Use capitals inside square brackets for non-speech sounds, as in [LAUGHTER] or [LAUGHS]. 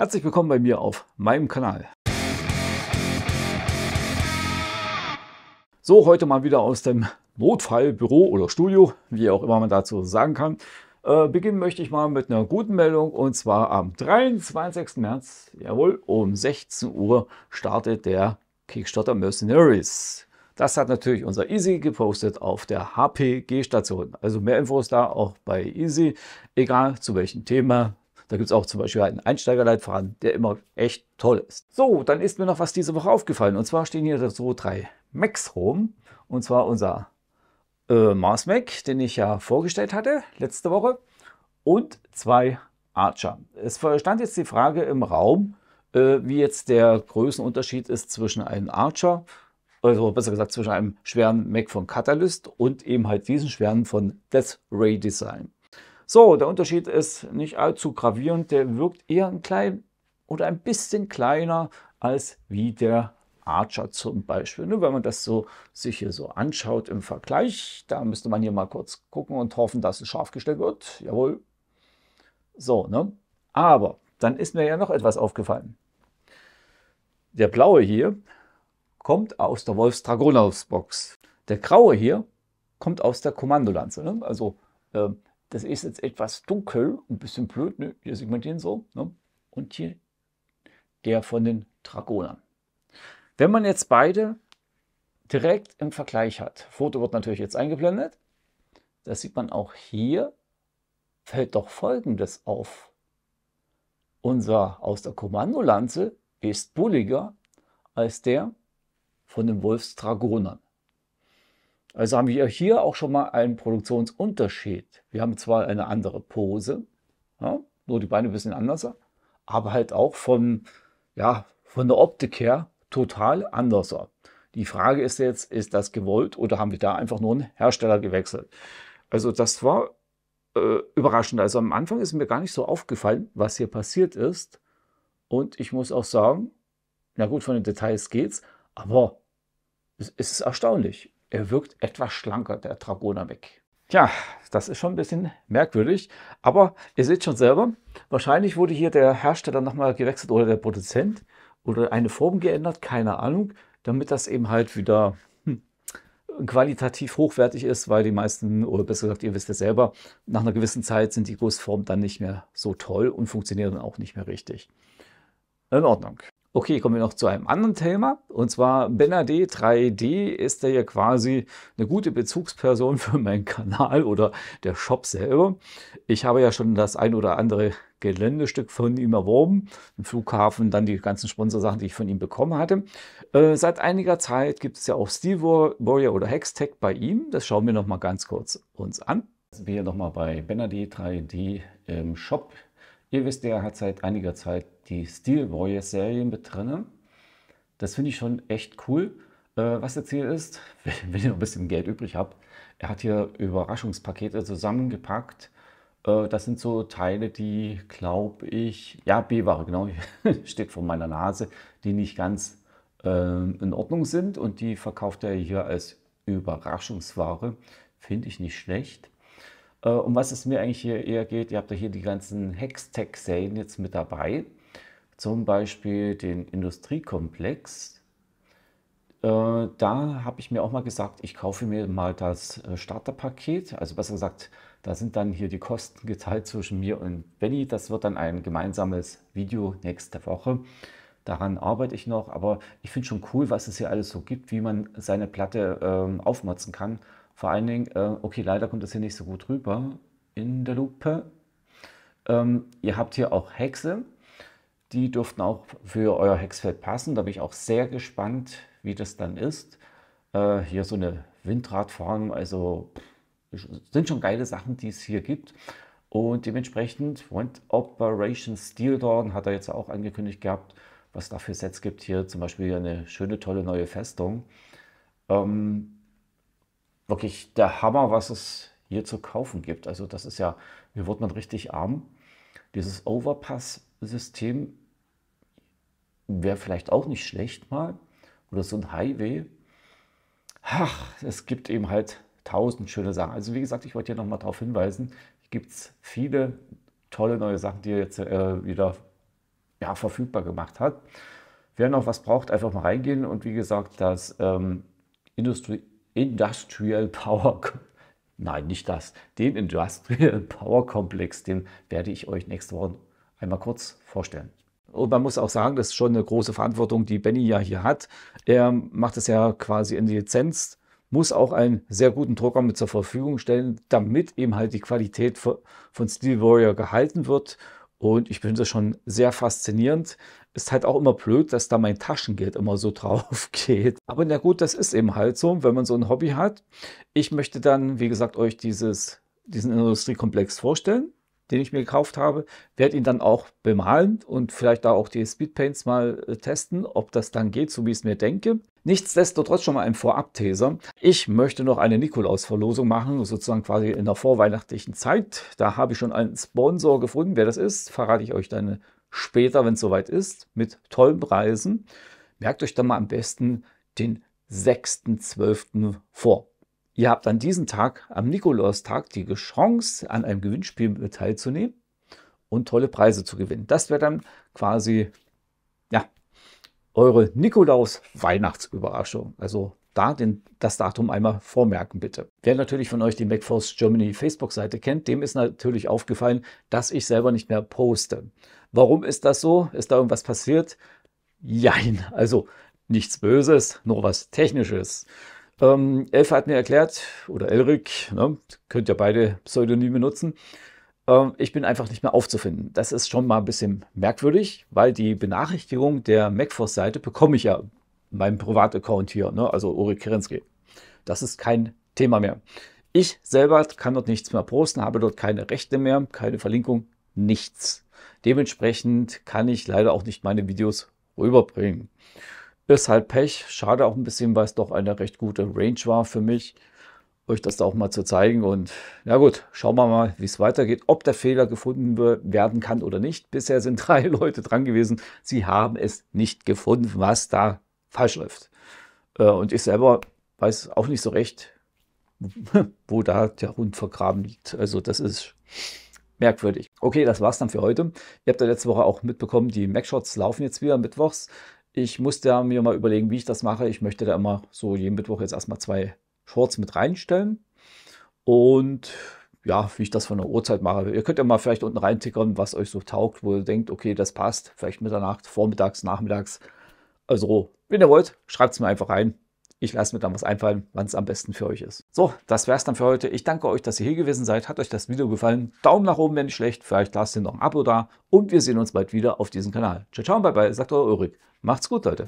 Herzlich willkommen bei mir auf meinem Kanal. So, heute mal wieder aus dem Notfallbüro oder Studio, wie auch immer man dazu sagen kann. Äh, beginnen möchte ich mal mit einer guten Meldung und zwar am 23. März, jawohl, um 16 Uhr startet der Kickstarter Mercenaries. Das hat natürlich unser Easy gepostet auf der HPG-Station. Also mehr Infos da auch bei Easy, egal zu welchem Thema, da gibt es auch zum Beispiel einen Einsteigerleitfaden, der immer echt toll ist. So, dann ist mir noch was diese Woche aufgefallen. Und zwar stehen hier so drei Macs rum. Und zwar unser äh, Mars Mac, den ich ja vorgestellt hatte letzte Woche. Und zwei Archer. Es stand jetzt die Frage im Raum, äh, wie jetzt der Größenunterschied ist zwischen einem Archer also besser gesagt zwischen einem schweren Mac von Catalyst und eben halt diesen schweren von Death Ray Design. So, der Unterschied ist nicht allzu gravierend, der wirkt eher ein klein oder ein bisschen kleiner als wie der Archer zum Beispiel. Ne? Wenn man das so sich hier so anschaut im Vergleich, da müsste man hier mal kurz gucken und hoffen, dass es scharf gestellt wird. Jawohl. So, ne? Aber dann ist mir ja noch etwas aufgefallen. Der blaue hier kommt aus der Wolfs Dragonovs Box. Der graue hier kommt aus der Kommandolanze. Ne? Also ähm, das ist jetzt etwas dunkel, ein bisschen blöd, ne? hier sieht man den so, ne? und hier der von den Dragonern. Wenn man jetzt beide direkt im Vergleich hat, Foto wird natürlich jetzt eingeblendet, das sieht man auch hier, fällt doch Folgendes auf. Unser aus der Kommandolanze ist bulliger als der von den Wolfsdragonern. Also haben wir hier auch schon mal einen Produktionsunterschied. Wir haben zwar eine andere Pose, ja, nur die Beine ein bisschen anders, aber halt auch vom, ja, von der Optik her total anders. Die Frage ist jetzt, ist das gewollt oder haben wir da einfach nur einen Hersteller gewechselt? Also das war äh, überraschend. Also am Anfang ist mir gar nicht so aufgefallen, was hier passiert ist. Und ich muss auch sagen, na gut, von den Details geht's, aber es ist erstaunlich. Er wirkt etwas schlanker, der Dragoner weg. Tja, das ist schon ein bisschen merkwürdig, aber ihr seht schon selber, wahrscheinlich wurde hier der Hersteller nochmal gewechselt oder der Produzent oder eine Form geändert, keine Ahnung, damit das eben halt wieder hm, qualitativ hochwertig ist, weil die meisten, oder besser gesagt, ihr wisst ja selber, nach einer gewissen Zeit sind die Gussformen dann nicht mehr so toll und funktionieren auch nicht mehr richtig. In Ordnung. Okay, kommen wir noch zu einem anderen Thema. Und zwar BenAD 3D ist ja quasi eine gute Bezugsperson für meinen Kanal oder der Shop selber. Ich habe ja schon das ein oder andere Geländestück von ihm erworben. Im Flughafen dann die ganzen Sponsorsachen, die ich von ihm bekommen hatte. Äh, seit einiger Zeit gibt es ja auch Steel Warrior oder Hextech bei ihm. Das schauen wir nochmal ganz kurz uns an. Wir sind hier nochmal bei BenAD 3D im Shop Ihr wisst, er hat seit einiger Zeit die Steel Warriors Serien mit drin. Das finde ich schon echt cool. Äh, was jetzt hier ist, [LAUGHS] wenn ihr ein bisschen Geld übrig habt, er hat hier Überraschungspakete zusammengepackt. Äh, das sind so Teile, die, glaube ich, ja, B-Ware, genau, [LAUGHS] steht vor meiner Nase, die nicht ganz ähm, in Ordnung sind und die verkauft er hier als Überraschungsware. Finde ich nicht schlecht. Äh, um was es mir eigentlich hier eher geht, ihr habt ja hier die ganzen Hextech-Serien jetzt mit dabei. Zum Beispiel den Industriekomplex. Äh, da habe ich mir auch mal gesagt, ich kaufe mir mal das äh, Starterpaket. Also besser gesagt, da sind dann hier die Kosten geteilt zwischen mir und Benny. Das wird dann ein gemeinsames Video nächste Woche. Daran arbeite ich noch, aber ich finde schon cool, was es hier alles so gibt, wie man seine Platte ähm, aufmotzen kann. Vor allen Dingen, äh, okay, leider kommt das hier nicht so gut rüber in der Lupe. Ähm, ihr habt hier auch Hexe. Die dürften auch für euer Hexfeld passen. Da bin ich auch sehr gespannt, wie das dann ist. Äh, hier so eine Windradform, also sind schon geile Sachen, die es hier gibt. Und dementsprechend, Moment, Operation Steel Dawn hat er jetzt auch angekündigt gehabt, was da für Sets gibt. Hier zum Beispiel eine schöne, tolle neue Festung. Ähm, wirklich der Hammer, was es hier zu kaufen gibt. Also das ist ja, hier wird man richtig arm. Dieses Overpass-System wäre vielleicht auch nicht schlecht mal. Oder so ein Highway. Ach, es gibt eben halt tausend schöne Sachen. Also wie gesagt, ich wollte hier nochmal darauf hinweisen, gibt es viele tolle neue Sachen, die er jetzt äh, wieder ja, verfügbar gemacht hat. Wer noch was braucht, einfach mal reingehen. Und wie gesagt, das ähm, Industrie Industrial Power [LAUGHS] Nein, nicht das. Den Industrial Power Complex, den werde ich euch nächste Woche einmal kurz vorstellen. Und man muss auch sagen, das ist schon eine große Verantwortung, die Benny ja hier hat. Er macht es ja quasi in Lizenz, muss auch einen sehr guten Drucker mit zur Verfügung stellen, damit eben halt die Qualität von Steel Warrior gehalten wird und ich finde das schon sehr faszinierend. Ist halt auch immer blöd, dass da mein Taschengeld immer so [LAUGHS] drauf geht. Aber na gut, das ist eben halt so, wenn man so ein Hobby hat. Ich möchte dann, wie gesagt, euch dieses, diesen Industriekomplex vorstellen den ich mir gekauft habe, werde ihn dann auch bemalen und vielleicht da auch die Speedpaints mal äh, testen, ob das dann geht, so wie ich es mir denke. Nichtsdestotrotz schon mal ein Vorabteaser. Ich möchte noch eine Nikolaus-Verlosung machen, sozusagen quasi in der vorweihnachtlichen Zeit. Da habe ich schon einen Sponsor gefunden. Wer das ist, verrate ich euch dann später, wenn es soweit ist, mit tollen Preisen. Merkt euch dann mal am besten den 6.12. vor. Ihr habt an diesem Tag, am Nikolaustag, die Chance, an einem Gewinnspiel teilzunehmen und tolle Preise zu gewinnen. Das wäre dann quasi ja, eure Nikolaus-Weihnachtsüberraschung. Also da den, das Datum einmal vormerken, bitte. Wer natürlich von euch die MacForce Germany Facebook-Seite kennt, dem ist natürlich aufgefallen, dass ich selber nicht mehr poste. Warum ist das so? Ist da irgendwas passiert? Jein, also nichts Böses, nur was Technisches. Ähm, Elf hat mir erklärt, oder Elric, ne, könnt ja beide Pseudonyme nutzen, ähm, ich bin einfach nicht mehr aufzufinden. Das ist schon mal ein bisschen merkwürdig, weil die Benachrichtigung der MacForce-Seite bekomme ich ja in meinem Privataccount hier, ne, also Uri Kerensky. Das ist kein Thema mehr. Ich selber kann dort nichts mehr posten, habe dort keine Rechte mehr, keine Verlinkung, nichts. Dementsprechend kann ich leider auch nicht meine Videos rüberbringen. Ist halt Pech. Schade auch ein bisschen, weil es doch eine recht gute Range war für mich, euch das da auch mal zu zeigen. Und na gut, schauen wir mal, wie es weitergeht, ob der Fehler gefunden werden kann oder nicht. Bisher sind [LAUGHS] drei Leute dran gewesen. Sie haben es nicht gefunden, was da falsch läuft. Äh, und ich selber weiß auch nicht so recht, [LAUGHS] wo da der Hund vergraben liegt. Also das ist merkwürdig. Okay, das war's dann für heute. Ihr habt ja letzte Woche auch mitbekommen, die Mac-Shots laufen jetzt wieder mittwochs ich musste mir mal überlegen, wie ich das mache. Ich möchte da immer so jeden Mittwoch jetzt erstmal zwei Shorts mit reinstellen. Und ja, wie ich das von der Uhrzeit mache. Ihr könnt ja mal vielleicht unten reintickern, was euch so taugt, wo ihr denkt, okay, das passt. Vielleicht Mitternacht, vormittags, nachmittags. Also, wenn ihr wollt, schreibt es mir einfach rein. Ich lasse mir dann was einfallen, wann es am besten für euch ist. So, das wäre es dann für heute. Ich danke euch, dass ihr hier gewesen seid. Hat euch das Video gefallen? Daumen nach oben, wenn nicht schlecht. Vielleicht lasst ihr noch ein Abo da. Und wir sehen uns bald wieder auf diesem Kanal. Ciao, ciao, bye, bye. Sagt euer Ulrich. Macht's gut, Leute.